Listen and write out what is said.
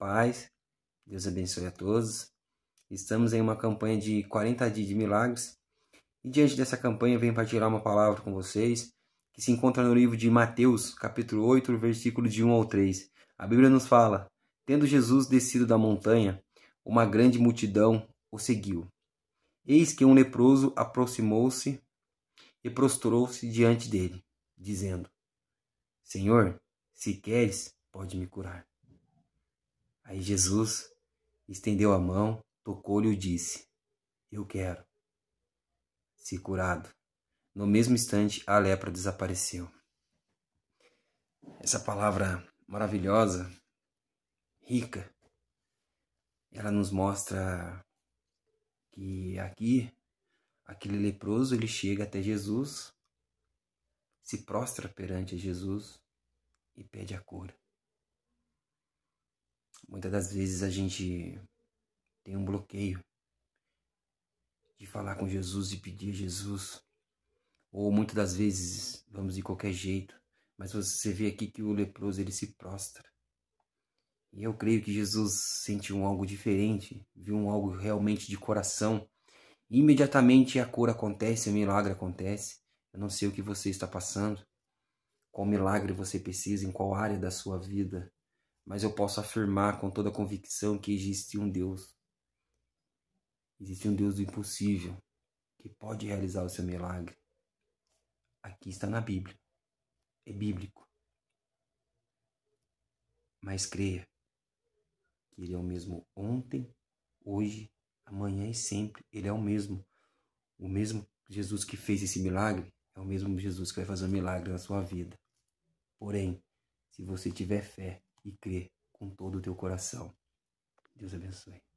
paz. Deus abençoe a todos. Estamos em uma campanha de 40 dias de milagres. E diante dessa campanha, venho partilhar uma palavra com vocês, que se encontra no livro de Mateus, capítulo 8, versículo de 1 ao 3. A Bíblia nos fala: Tendo Jesus descido da montanha, uma grande multidão o seguiu. Eis que um leproso aproximou-se e prostrou-se diante dele, dizendo: Senhor, se queres, pode me curar. Aí Jesus estendeu a mão, tocou-lhe e disse: Eu quero. Se curado. No mesmo instante, a lepra desapareceu. Essa palavra maravilhosa, rica, ela nos mostra que aqui aquele leproso ele chega até Jesus, se prostra perante Jesus e pede a cura. Muitas das vezes a gente tem um bloqueio de falar com Jesus e pedir a Jesus. Ou muitas das vezes vamos de qualquer jeito. Mas você vê aqui que o leproso ele se prostra. E eu creio que Jesus sentiu um algo diferente, viu um algo realmente de coração. E imediatamente a cura acontece, o milagre acontece. Eu não sei o que você está passando, qual milagre você precisa, em qual área da sua vida mas eu posso afirmar com toda convicção que existe um Deus. Existe um Deus do impossível que pode realizar o seu milagre. Aqui está na Bíblia. É bíblico. Mas creia que Ele é o mesmo ontem, hoje, amanhã e sempre. Ele é o mesmo. O mesmo Jesus que fez esse milagre é o mesmo Jesus que vai fazer um milagre na sua vida. Porém, se você tiver fé, e crê com todo o teu coração. Deus abençoe.